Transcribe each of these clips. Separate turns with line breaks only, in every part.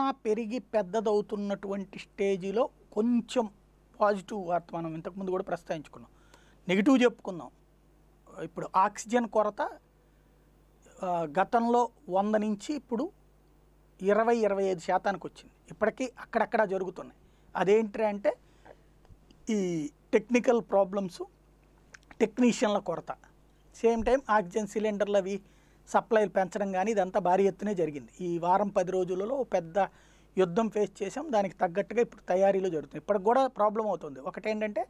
corona పెరిగి పెద్దదవుతున్నటువంటి స్టేజీలో కొంచెం positive వార్త మనం ఇంతకుముందు కూడా ప్రస్తావించుకున్నాం నెగిటివ్ చెప్పుకుందాం ఇప్పుడు ఆక్సిజన్ కొరత గతంలో వంద నుంచి ఇప్పుడు ఇరవై ఇరవై ఐదు శాతానికి వచ్చింది ఇప్పటికీ అక్కడక్కడ జరుగుతున్నాయి అదేంటి అంటే ఈ టెక్నికల్ ప్రాబ్లమ్స్ టెక్నీషియన్ల కొరత సేమ్ టైం ఆక్సిజన్ సిలిండర్లు అవి సప్లైలు పెంచడం కానీ ఇదంతా భారీ ఎత్తునే జరిగింది ఈ వారం పది రోజులలో పెద్ద యుద్ధం ఫేస్ చేసాం దానికి తగ్గట్టుగా ఇప్పుడు తయారీలో జరుగుతుంది ఇప్పటికి కూడా ప్రాబ్లం అవుతుంది ఒకటేంటంటే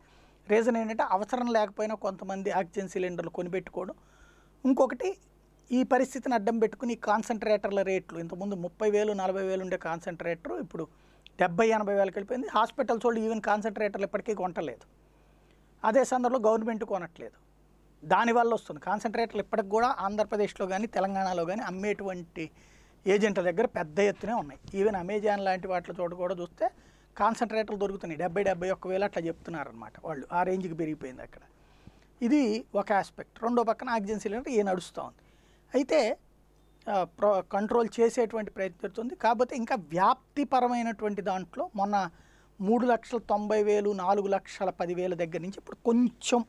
రీజన్ ఏంటంటే అవసరం లేకపోయినా కొంతమంది ఆక్సిజన్ సిలిండర్లు కొనిపెట్టుకోవడం ఇంకొకటి ఈ పరిస్థితిని అడ్డం పెట్టుకుని కాన్సన్ట్రేటర్ల రేట్లు ఇంతకుముందు ముప్పై వేలు నలభై వేలు ఉండే కాన్సన్ట్రేటర్ ఇప్పుడు డెబ్బై ఎనభై వేలకు వెళ్ళిపోయింది హాస్పిటల్స్ వాళ్ళు ఈవెన్ కాన్సన్ట్రేటర్లు ఇప్పటికీ కొంటలేదు అదే సందర్భంలో గవర్నమెంట్ కొనట్లేదు దానివల్ల వస్తుంది కాన్సన్ట్రేటర్లు ఇప్పటికి కూడా ఆంధ్రప్రదేశ్లో కానీ తెలంగాణలో కానీ అమ్మేటువంటి ఏజెంట్ల దగ్గర పెద్ద ఎత్తునే ఉన్నాయి ఈవెన్ అమెజాన్ లాంటి వాటి చోట కూడా చూస్తే కాన్సన్ట్రేటర్లు దొరుకుతున్నాయి డెబ్బై డెబ్బై ఒక్క వేలు అట్లా చెప్తున్నారనమాట వాళ్ళు ఆ రేంజ్కి పెరిగిపోయింది అక్కడ ఇది ఒక ఆస్పెక్ట్ రెండో పక్కన ఆక్సిజన్ సిలిండర్ ఏ నడుస్తూ ఉంది అయితే కంట్రోల్ చేసేటువంటి ప్రయత్నం జరుగుతుంది కాకపోతే ఇంకా వ్యాప్తిపరమైనటువంటి దాంట్లో మొన్న మూడు లక్షల తొంభై వేలు నాలుగు లక్షల పదివేల దగ్గర నుంచి ఇప్పుడు కొంచెం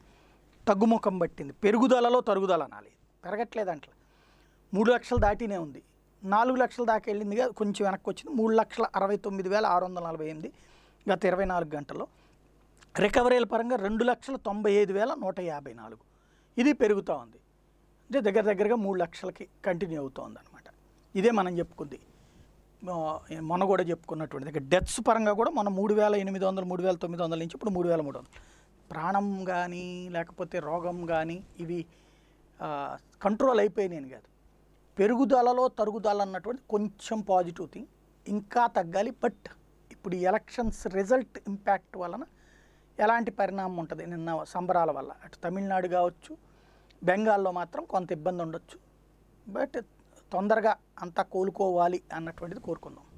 తగ్గుముఖం పట్టింది పెరుగుదలలో తరుగుదల అనాలి పెరగట్లేదు అంట్ల మూడు లక్షలు దాటినే ఉంది నాలుగు లక్షల దాకా వెళ్ళిందిగా కొంచెం వెనక్కి వచ్చింది మూడు లక్షల అరవై తొమ్మిది వేల ఆరు వందల నలభై ఎనిమిది గత ఇరవై నాలుగు గంటల్లో రికవరీల పరంగా రెండు లక్షల తొంభై ఐదు వేల నూట యాభై నాలుగు ఇది పెరుగుతూ ఉంది అంటే దగ్గర దగ్గరగా మూడు లక్షలకి కంటిన్యూ అవుతుంది అనమాట ఇదే మనం చెప్పుకుంది మొన్న కూడా చెప్పుకున్నటువంటి డెత్స్ పరంగా కూడా మనం మూడు వేల ఎనిమిది వందలు మూడు వేల తొమ్మిది వందల నుంచి ఇప్పుడు మూడు వేల మూడు వందలు ప్రాణం కానీ లేకపోతే రోగం కానీ ఇవి కంట్రోల్ అయిపోయినాయని కాదు పెరుగుదలలో తరుగుదల అన్నటువంటి కొంచెం పాజిటివ్ థింగ్ ఇంకా తగ్గాలి బట్ ఇప్పుడు ఎలక్షన్స్ రిజల్ట్ ఇంపాక్ట్ వలన ఎలాంటి పరిణామం ఉంటుంది నిన్న సంబరాల వల్ల అటు తమిళనాడు కావచ్చు బెంగాల్లో మాత్రం కొంత ఇబ్బంది ఉండొచ్చు బట్ తొందరగా అంతా కోలుకోవాలి అన్నటువంటిది కోరుకుందాం